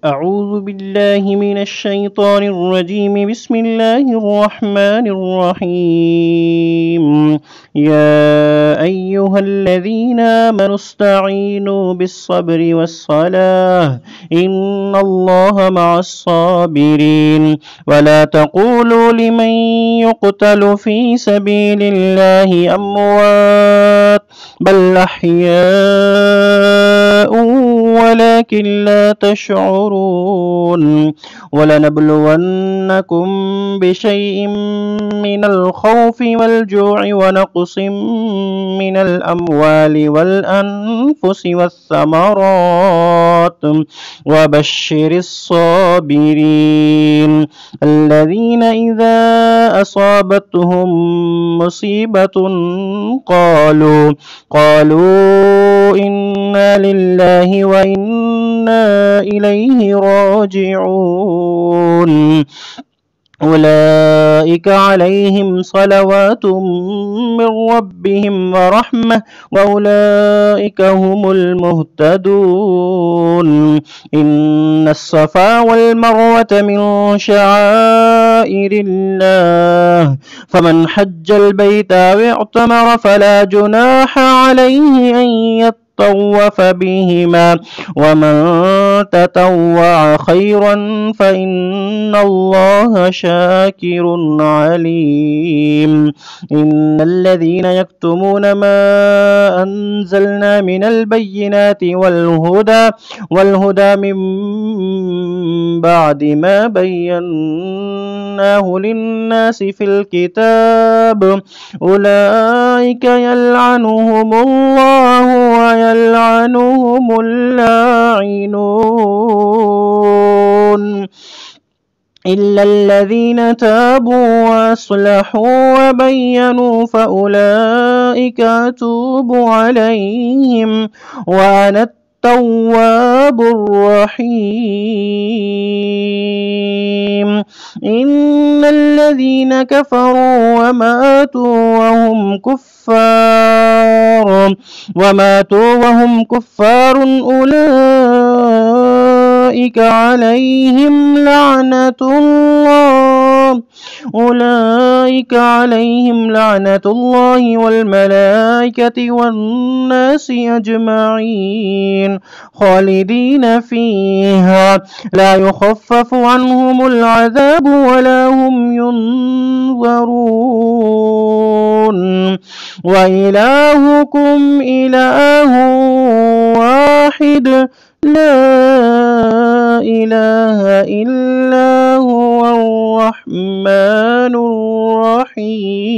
أعوذ بالله من الشيطان الرجيم بسم الله الرحمن الرحيم يا أيها الذين آمنوا استعينوا بالصبر والصلاة إن الله مع الصابرين ولا تقولوا لمن يقتل في سبيل الله أموات بل أحياء ولكن لا تشعرون تشكرون ولنبلونكم بشيء من الخوف والجوع ونقص من الأموال والأنفس والثمرات وبشر الصابرين الذين إذا أصابتهم مصيبة قالوا قالوا إن إنا لله وإنا إليه راجعون أولئك عليهم صلوات من ربهم ورحمة وأولئك هم المهتدون إن الصفا والمروة من شعائر الله فمن حج البيت أو اعتمر فلا جناح عليه أن يتقى طوف بهما ومن تطوع خيرا فإن الله شاكر عليم إن الذين يكتمون ما أنزلنا من البينات والهدى والهدى من بعد ما بينا بيناه للناس في الكتاب أولئك يلعنهم الله ويلعنهم اللاعنون إلا الذين تابوا وأصلحوا وبينوا فأولئك أتوب عليهم وأنا التواب الرحيم إن الذين كفروا وماتوا وهم كفار وماتوا وهم كفار أولئك أولئك عليهم لعنة الله أولئك عليهم لعنة الله والملائكة والناس أجمعين خالدين فيها لا يخفف عنهم العذاب ولا هم ينظرون وإلهكم إله واحد لا إله إلا هو الرحمن الرحيم